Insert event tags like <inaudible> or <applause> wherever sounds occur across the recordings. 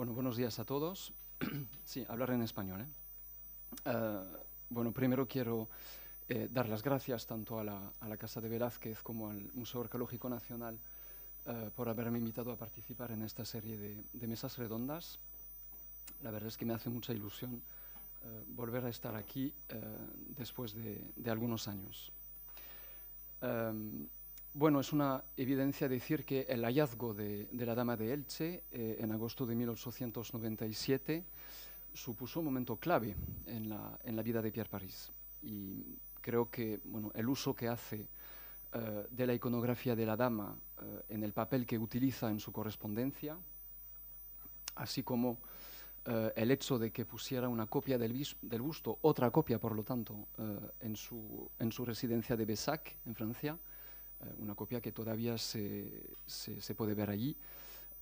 Bueno, buenos días a todos. <clears throat> sí, hablar en español. ¿eh? Eh, bueno, primero quiero eh, dar las gracias tanto a la, Casa de Velázquez como al Museo Arqueológico Nacional por haberme invitado a participar en esta serie de, mesas redondas. La verdad es que me hace mucha ilusión volver a estar aquí después de, algunos años. Em, bueno, es una evidencia decir que el hallazgo de, la Dama de Elche eh, en agosto de 1897 supuso un momento clave en la, vida de Pierre París. Y creo que el uso que hace eh, de la iconografía de la Dama eh, en el papel que utiliza en su correspondencia, así como el hecho de que pusiera una copia del, busto, otra copia por lo tanto, en su, en, su, residencia de Bessac, en Francia, eh, una copia que todavía se, se, puede ver allí,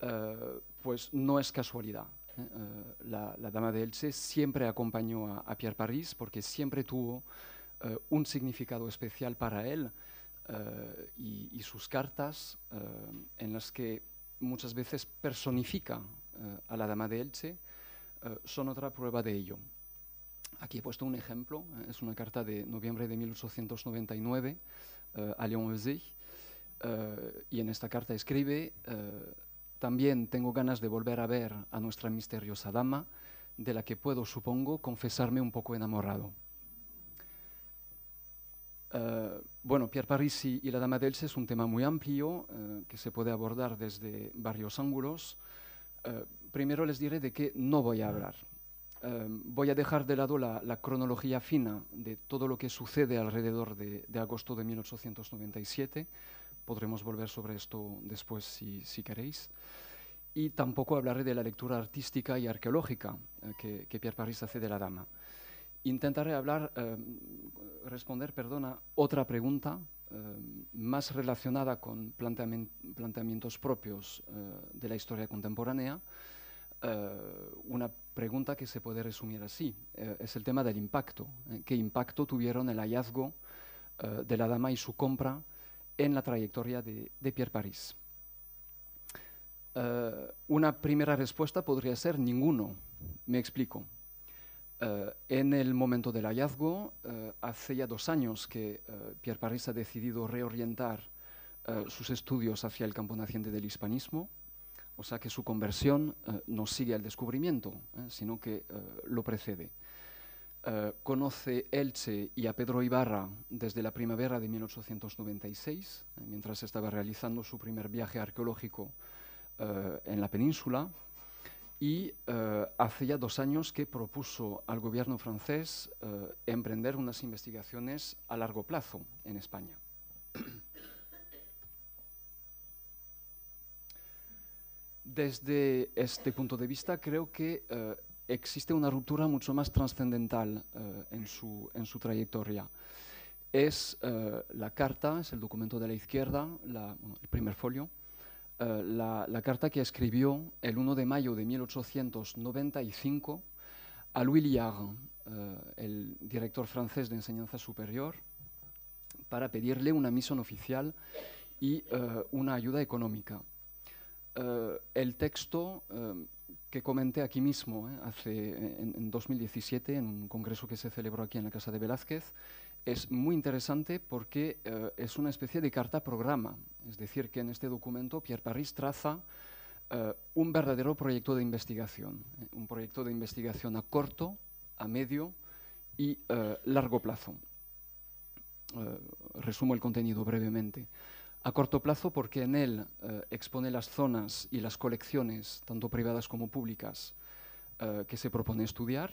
eh, pues no es casualidad. ¿eh? la, Dama de Elche siempre acompañó a, Pierre París porque siempre tuvo un significado especial para él y, y, sus cartas en las que muchas veces personifica a la Dama de Elche son otra prueba de ello. Aquí he puesto un ejemplo, es una carta de noviembre de 1899 eh, a León eh, y en esta carta escribe, eh, también tengo ganas de volver a ver a nuestra misteriosa dama, de la que puedo, supongo, confesarme un poco enamorado. bueno, Pierre Parisi y la Dama de es un tema muy amplio que se puede abordar desde varios ángulos. primero les diré de qué no voy a hablar. Em, voy a dejar de lado la, cronología fina de todo lo que sucede alrededor de, agosto de 1897. Podremos volver sobre esto después si, queréis. Y tampoco hablaré de la lectura artística y arqueológica eh, que, Pierre Paris hace de la dama. Intentaré hablar, em, responder, perdona, otra pregunta em, más relacionada con planteamientos propios eh, de la historia contemporánea eh, una pregunta que se puede resumir así. Eh, es el tema del impacto. Eh, ¿Qué impacto tuvieron el hallazgo de la dama y su compra en la trayectoria de, Pierre París? una primera respuesta podría ser ninguno. Me explico. en el momento del hallazgo, hace ya dos años que Pierre París ha decidido reorientar sus estudios hacia el campo naciente del hispanismo. O sea que su conversión eh, no sigue al descubrimiento, eh, sino que eh, lo precede. conoce Elche y a Pedro Ibarra desde la primavera de 1896, mientras estaba realizando su primer viaje arqueológico en la península, y hace ya dos años que propuso al gobierno francés emprender unas investigaciones a largo plazo en España. Desde este punto de vista, creo que eh, existe una ruptura mucho más trascendental eh, en, su, trayectoria. Es eh, la carta, es el documento de la izquierda, el primer folio, la, carta que escribió el 1 de mayo de 1895 a Louis Liard, el director francés de enseñanza superior, para pedirle una misión oficial y una ayuda económica. Eh, el texto eh, que comenté aquí mismo, eh, hace, en, 2017, en un congreso que se celebró aquí en la Casa de Velázquez, es muy interesante porque es una especie de carta-programa. Es decir, que en este documento Pierre Paris traza un verdadero proyecto de investigación, un proyecto de investigación a corto, a medio y largo plazo. resumo el contenido brevemente. A corto plazo porque en él eh, expone las zonas y las colecciones, tanto privadas como públicas, eh, que se propone estudiar,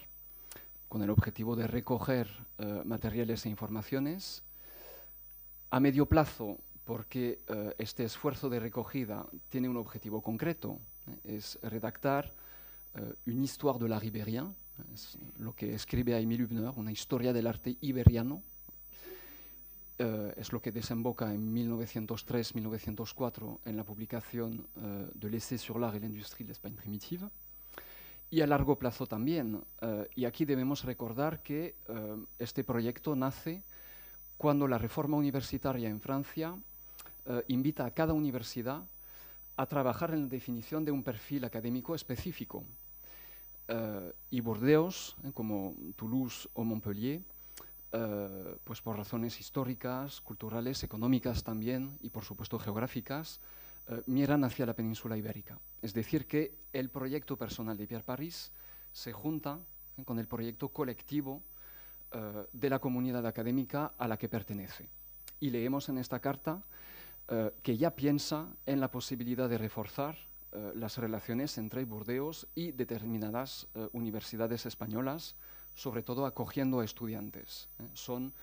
con el objetivo de recoger eh, materiales e informaciones. A medio plazo porque este esfuerzo de recogida tiene un objetivo concreto, es redactar una historia de la Ribérien, lo que escribe Émile Hübner, una historia del arte iberiano, eh, es lo que desemboca en 1903-1904 en la publicación eh, de l'essai sur l'art et l'industrie de l'Espagne primitive. Y a largo plazo también. Eh, y aquí debemos recordar que eh, este proyecto nace cuando la reforma universitaria en Francia invita a cada universidad a trabajar en la definición de un perfil académico específico. y Burdeos, como Toulouse o Montpellier, eh, pues por razones históricas, culturales, económicas también y por supuesto geográficas, eh, miran hacia la península ibérica. Es decir, que el proyecto personal de Pierre París se junta eh, con el proyecto colectivo de la comunidad académica a la que pertenece. Y leemos en esta carta que ya piensa en la posibilidad de reforzar las relaciones entre Burdeos y determinadas universidades españolas, sobre todo acogiendo a estudiantes. ¿eh? Son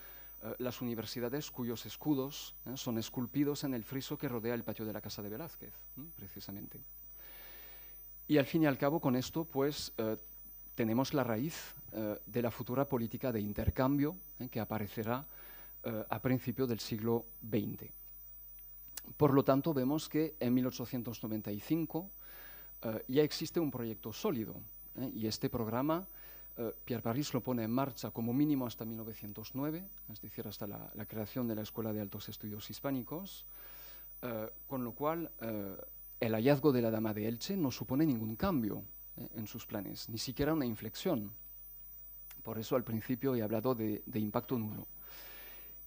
eh, las universidades cuyos escudos ¿eh? son esculpidos en el friso que rodea el patio de la Casa de Velázquez, precisamente. Y al fin y al cabo, con esto, pues tenemos la raíz de la futura política de intercambio que aparecerá a principios del siglo XX. Por lo tanto, vemos que en 1895 ya existe un proyecto sólido y este programa eh, Pierre París lo pone en marcha como mínimo hasta 1909, es decir, hasta la, creación de la Escuela de Altos Estudios Hispánicos, eh, con lo cual eh, el hallazgo de la Dama de Elche no supone ningún cambio en sus planes, ni siquiera una inflexión. Por eso al principio he hablado de, impacto nulo.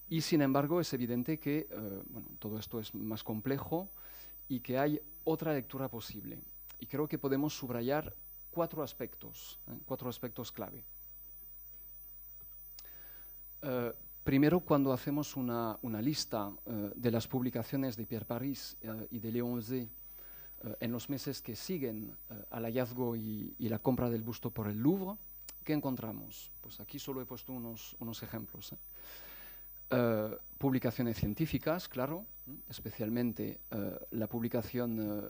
Y sin embargo es evidente que todo esto es más complejo y que hay otra lectura posible. Y creo que podemos subrayar cuatro aspectos, eh, cuatro aspectos clave. Eh, primero, cuando hacemos una, lista eh, de las publicaciones de Pierre Paris y de Léon Zé en los meses que siguen al hallazgo y, la compra del busto por el Louvre, ¿qué encontramos? Pues aquí solo he puesto unos, unos ejemplos. publicaciones científicas, claro, especialmente eh, la publicación eh,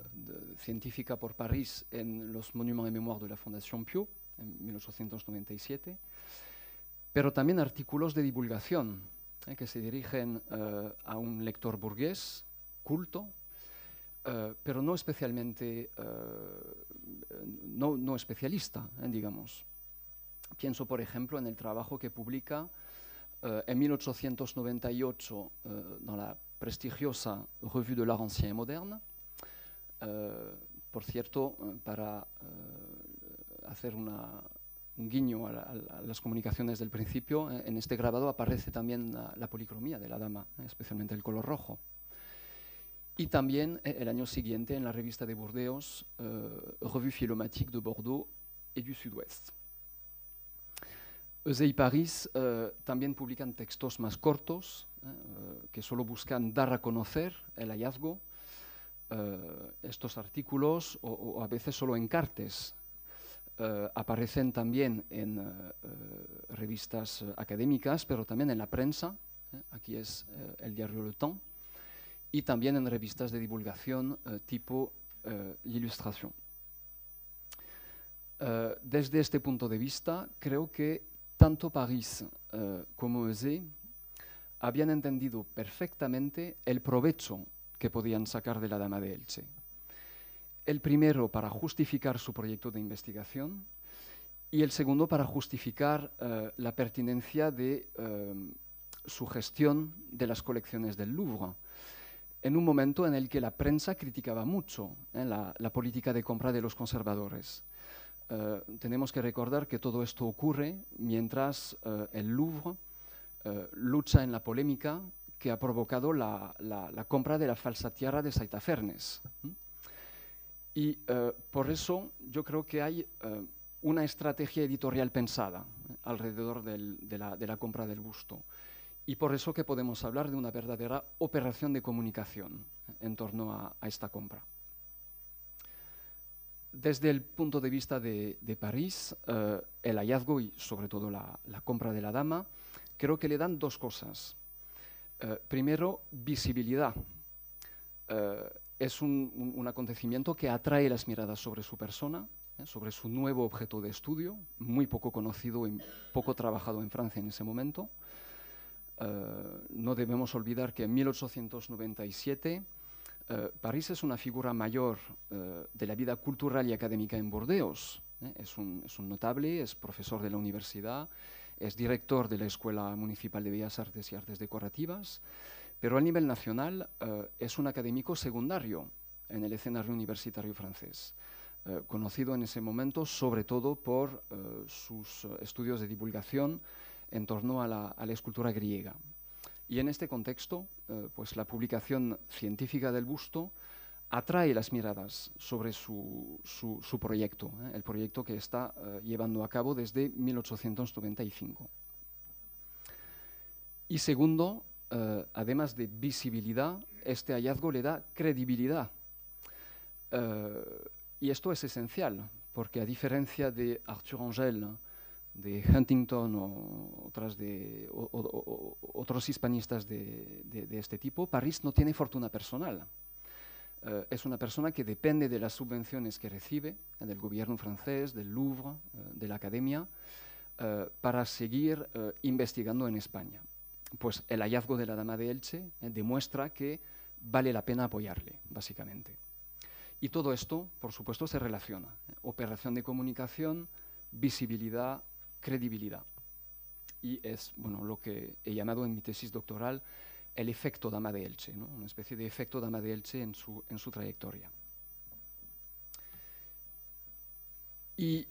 científica por París en los Monuments et Mémoires de la Fundación Pio en 1897, pero también artículos de divulgación eh, que se dirigen a un lector burgués culto, pero no especialmente, no, no, especialista, digamos. Pienso, por ejemplo, en el trabajo que publica en 1898 en la prestigiosa Revue de l'Art Ancien y Moderne. Eh, por cierto, eh, para eh, hacer un guiño a, las comunicaciones del principio, en este grabado aparece también la, policromía de la dama, especialmente el color rojo. Y también el año siguiente en la revista de Bordeaux, Revue philomatique de Bordeaux y du Sud-Ouest. y París también publican textos más cortos, eh, que solo buscan dar a conocer el hallazgo, eh, estos artículos, o, a veces solo en cartes, eh, aparecen también en revistas académicas, pero también en la prensa, aquí es el diario Le Temps, y también en revistas de divulgación tipo L'Illustration. desde este punto de vista, creo que tanto París como Eusé habían entendido perfectamente el provecho que podían sacar de la Dama de Elche. El primero para justificar su proyecto de investigación y el segundo para justificar eh, la pertinencia de eh, su gestión de las colecciones del Louvre, en un momento en el que la prensa criticaba mucho eh, la, política de compra de los conservadores. tenemos que recordar que todo esto ocurre mientras el Louvre eh, lucha en la polémica que ha provocado la, compra de la falsa tierra de Saitafernes. Y eh, por eso yo creo que hay eh, una estrategia editorial pensada alrededor de, la, compra del busto. Y por eso que podemos hablar de una verdadera operación de comunicación en torno a, esta compra. Desde el punto de vista de París, el hallazgo y sobre todo la compra de la dama creo que le dan dos cosas. Eh, primero, visibilidad. Eh, es un, acontecimiento que atrae las miradas sobre su persona, ¿eh? sobre su nuevo objeto de estudio, muy poco conocido y poco trabajado en Francia en ese momento. no debemos olvidar que en 1897 París es una figura mayor de la vida cultural y académica en Bordeos. Es un, es un notable, es profesor de la universidad, es director de la Escuela Municipal de Bellas Artes y Artes Decorativas, pero a nivel nacional eh, es un académico secundario en el escenario universitario francés, eh, conocido en ese momento sobre todo por eh, sus estudios de divulgación en torno a la, a la escultura griega. Y en este contexto, pues la publicación científica del busto atrae las miradas sobre su, proyecto, ¿eh? el proyecto que está eh, llevando a cabo desde 1895. Y segundo, eh, además de visibilidad, este hallazgo le da credibilidad. y esto es esencial, porque a diferencia de Arthur Angel, de Huntington o otras de, otros hispanistas de, de este tipo, París no tiene fortuna personal eh, es una persona que depende de las subvenciones que recibe eh, del gobierno francés, del Louvre, eh, de la academia, para seguir investigando en España. Pues el hallazgo de la Dama de Elche demuestra que vale la pena apoyarle, básicamente. Y todo esto, por supuesto, se relaciona. Operación de comunicación, visibilidad, credibilidad. Y es bueno, lo que he llamado en mi tesis doctoral el efecto Dama de Elche, una especie de efecto Dama de Elche en su, en su trayectoria. Y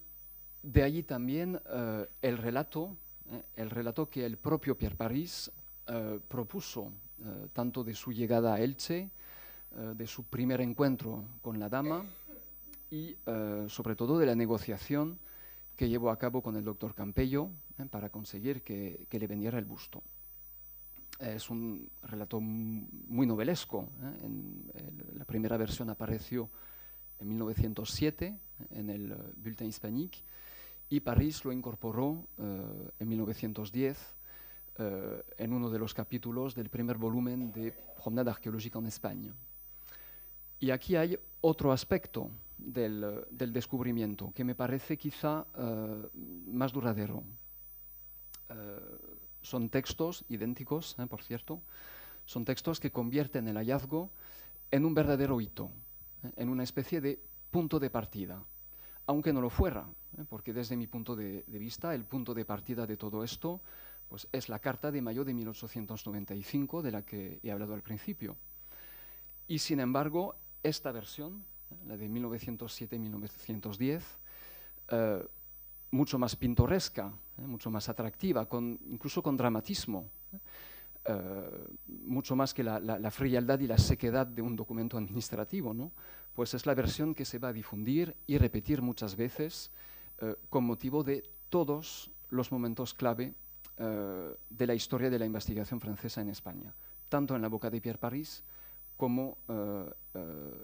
de allí también eh, el relato, ¿eh? el relato que el propio Pierre París eh, propuso, tanto de su llegada a Elche, de su primer encuentro con la dama y sobre todo de la negociación que llevó a cabo con el doctor Campello para conseguir que le vendiera el busto es un relato muy novelesco. ¿eh? En, la primera versión apareció en 1907 en el eh, Bulletin Hispanique y París lo incorporó eh, en 1910 en uno de los capítulos del primer volumen de Promenade arqueológica en España. Y aquí hay otro aspecto del, del descubrimiento que me parece quizá más duradero son textos idénticos, eh, por cierto, son textos que convierten el hallazgo en un verdadero hito, eh, en una especie de punto de partida, aunque no lo fuera, eh, porque desde mi punto de, vista el punto de partida de todo esto pues, es la Carta de Mayo de 1895 de la que he hablado al principio. Y sin embargo, esta versión, la de 1907-1910, mucho más pintoresca, ¿eh? mucho más atractiva, con, incluso con dramatismo, ¿eh? Eh, mucho más que la, frialdad y la sequedad de un documento administrativo, ¿no? pues es la versión que se va a difundir y repetir muchas veces con motivo de todos los momentos clave de la historia de la investigación francesa en España, tanto en la boca de Pierre París como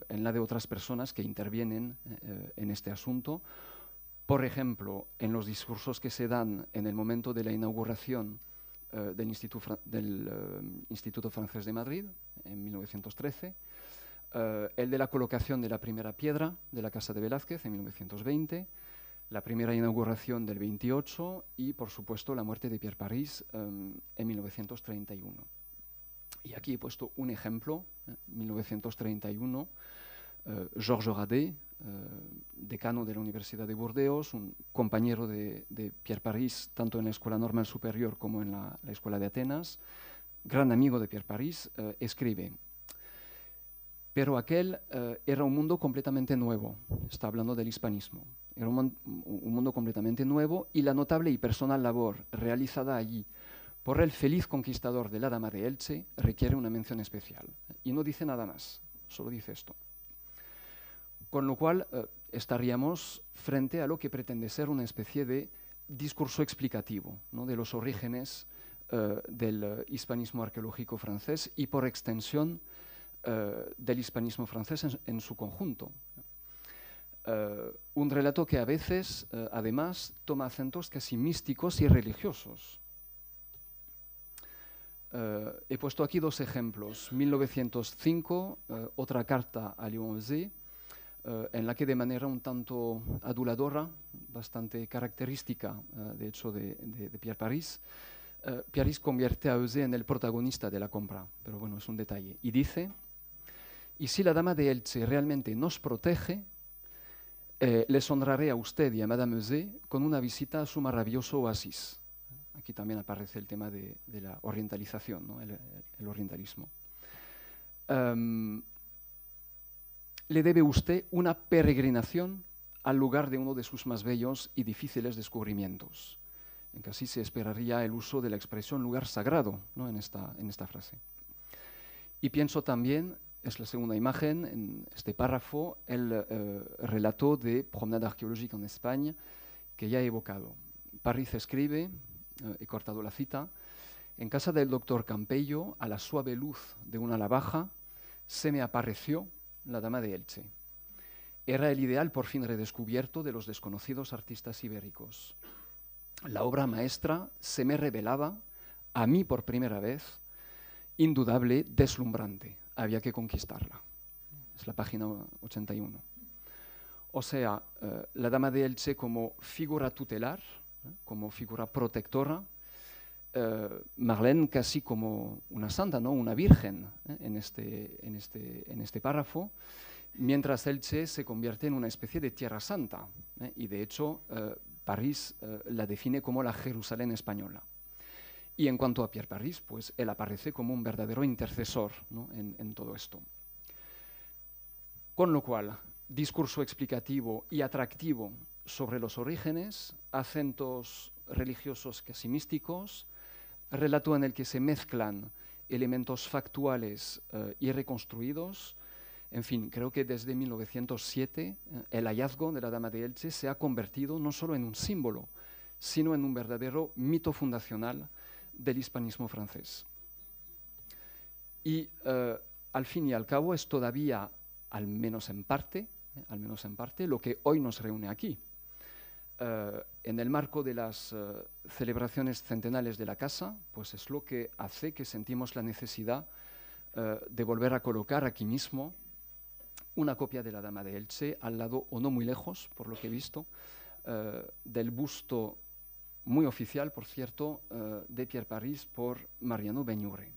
en la de otras personas que intervienen en este asunto, por ejemplo, en los discursos que se dan en el momento de la inauguración eh, del, Instituto, del eh, Francés de Madrid, en 1913, eh, el de la colocación de la primera piedra de la Casa de Velázquez, en 1920, la primera inauguración del 28 y, por supuesto, la muerte de Pierre París, en 1931. Y aquí he puesto un ejemplo, 1931, Georges Radé, eh, decano de la Universidad de Burdeos, un compañero de, Pierre París, tanto en la Escuela Normal Superior como en la, Escuela de Atenas, gran amigo de Pierre París, eh, escribe. Pero aquel eh, era un mundo completamente nuevo, está hablando del hispanismo, era un mundo completamente nuevo y la notable y personal labor realizada allí por el feliz conquistador de la Dama de Elche requiere una mención especial. Y no dice nada más, solo dice esto. Con lo cual, eh, estaríamos frente a lo que pretende ser una especie de discurso explicativo de los orígenes eh, del eh, hispanismo arqueológico francés y, por extensión, del hispanismo francés en, su conjunto. un relato que a veces, además, toma acentos casi místicos y religiosos. he puesto aquí dos ejemplos. 1905, otra carta a Lyon eh, en la que de manera un tanto aduladora, bastante característica, eh, de hecho, de, de, de Pierre Paris, eh, convierte a Eusé en el protagonista de la compra, pero bueno, es un detalle. Y dice, y si la dama de Elche realmente nos protege, eh, les honraré a usted y a Madame Eusé con una visita a su maravilloso oasis. Aquí también aparece el tema de, de la orientalización, ¿no? el, orientalismo. Em, le debe usted una peregrinación al lugar de uno de sus más bellos y difíciles descubrimientos. En casi se esperaría el uso de la expresión lugar sagrado ¿no? en, esta, en esta frase. Y pienso también, es la segunda imagen, en este párrafo, el eh, relato de Promenade arqueológica en España que ya he evocado. París escribe, eh, he cortado la cita, en casa del doctor Campello, a la suave luz de una lavaja, se me apareció la Dama de Elche. Era el ideal por fin redescubierto de los desconocidos artistas ibéricos. La obra maestra se me revelaba, a mí por primera vez, indudable, deslumbrante. Había que conquistarla. Es la página 81. O sea, eh, la Dama de Elche como figura tutelar, ¿eh? como figura protectora, eh, Marlene casi como una santa, ¿no? una virgen ¿eh? en, este, en, este, en este párrafo, mientras Elche se convierte en una especie de tierra santa. ¿eh? Y de hecho, eh, París la define como la Jerusalén española. Y en cuanto a Pierre París, pues él aparece como un verdadero intercesor ¿no? en, en todo esto. Con lo cual, discurso explicativo y atractivo sobre los orígenes, acentos religiosos casi místicos, relato en el que se mezclan elementos factuales eh, y reconstruidos. En fin, creo que desde 1907 eh, el hallazgo de la Dama de Elche se ha convertido no solo en un símbolo, sino en un verdadero mito fundacional del hispanismo francés. Y eh, al fin y al cabo es todavía, al menos en parte, al menos en parte, lo que hoy nos reúne aquí, eh, en el marco de las eh, celebraciones centenales de la casa, pues es lo que hace que sentimos la necesidad eh, de volver a colocar aquí mismo una copia de la Dama de Elche, al lado o no muy lejos, por lo que he visto, del busto muy oficial, por cierto, de Pierre París por Mariano Beñure.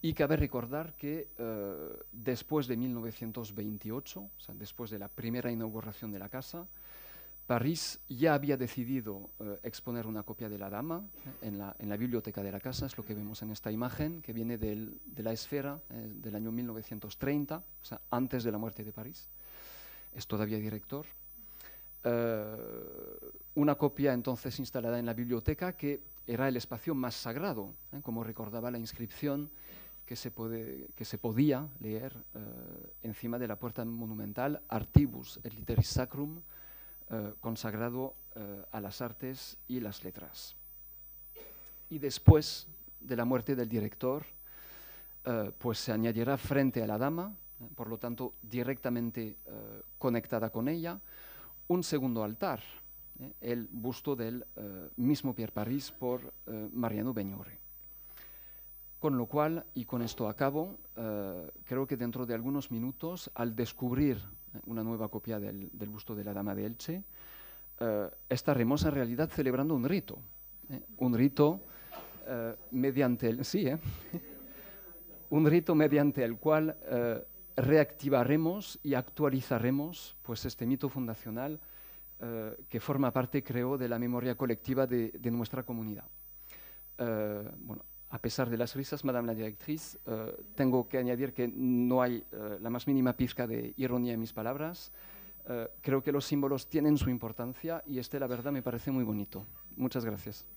Y cabe recordar que después de 1928, o sea, después de la primera inauguración de la casa, París ya había decidido eh, exponer una copia de La Dama eh, en la, biblioteca de la casa, es lo que vemos en esta imagen, que viene de la esfera eh, del año 1930, o sea, antes de la muerte de París. Es todavía director. una copia entonces instalada en la biblioteca que era el espacio más sagrado, como recordaba la inscripción que se, puede, que se podía leer encima de la puerta monumental Artibus, el literis sacrum, eh, consagrado eh, a las artes y las letras. Y después de la muerte del director, eh, pues se añadirá Frente a la Dama, por lo tanto directamente conectada con ella, un segundo altar, el busto del mismo Pierre París por Mariano Beñore. Con lo cual, y con esto acabo, creo que dentro de algunos minutos, al descubrir una nueva copia del, busto de la Dama de Elche, eh, estaremos en realidad celebrando un rito. ¿eh? Un rito eh, mediante el... Sí, <laughs> un rito mediante el cual reactivaremos y actualizaremos pues, este mito fundacional que forma parte, creo, de la memoria colectiva de, nuestra comunidad. bueno, a pesar de las risas, Madame la Directriz, eh, tengo que añadir que no hay eh, la más mínima pizca de ironía en mis palabras. Eh, creo que los símbolos tienen su importancia y este, la verdad, me parece muy bonito. Muchas gracias.